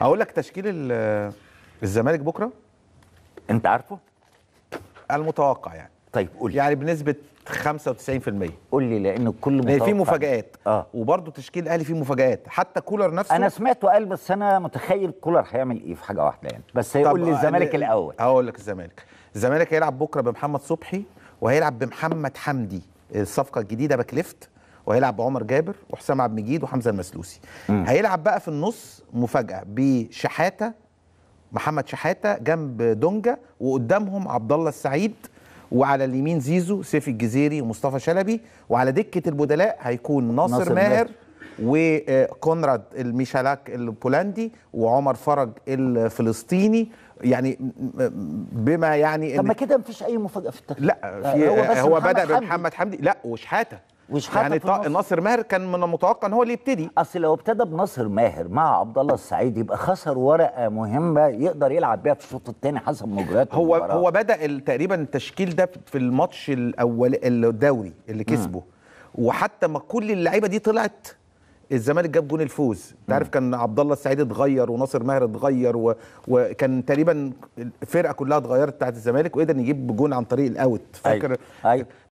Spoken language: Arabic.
اقول لك تشكيل الزمالك بكره انت عارفه المتوقع يعني طيب قول يعني بنسبه 95% قول لي لان كل متوقع في مفاجات اه وبرده تشكيل الاهلي فيه مفاجات حتى كولر نفسه انا سمعته قال بس انا متخيل كولر هيعمل ايه في حاجه واحده يعني بس هيقول لي الزمالك الاول هقول لك الزمالك الزمالك هيلعب بكره بمحمد صبحي وهيلعب بمحمد حمدي الصفقه الجديده باك ليفت وهيلعب بعمر جابر وحسام عبد المجيد وحمزه المسلوسي مم. هيلعب بقى في النص مفاجاه بشحاته محمد شحاته جنب دونجا وقدامهم عبد الله السعيد وعلى اليمين زيزو سيف الجزيري ومصطفى شلبي وعلى دكه البدلاء هيكون ناصر, ناصر ماهر وكونراد الميشالاك البولندي وعمر فرج الفلسطيني يعني بما يعني طب ما كده مفيش اي مفاجاه في التكتيك لا في آه، هو, هو بدا بمحمد حمدي لا وشحاته يعني نصر. ناصر ماهر كان من المتوقع ان هو اللي يبتدي اصل لو ابتدى بناصر ماهر مع عبد الله السعيد يبقى خسر ورقه مهمه يقدر يلعب بيها في الشوط الثاني حسب مجريات هو المباراة. هو بدا تقريبا التشكيل ده في الماتش الاول الدوري اللي كسبه وحتى ما كل اللعيبه دي طلعت الزمالك جاب جون الفوز انت عارف كان عبد الله السعيد اتغير وناصر ماهر اتغير و... وكان تقريبا الفرقه كلها اتغيرت بتاعت الزمالك وقدر يجيب جون عن طريق الاوت فاكر أيوة. أيوة.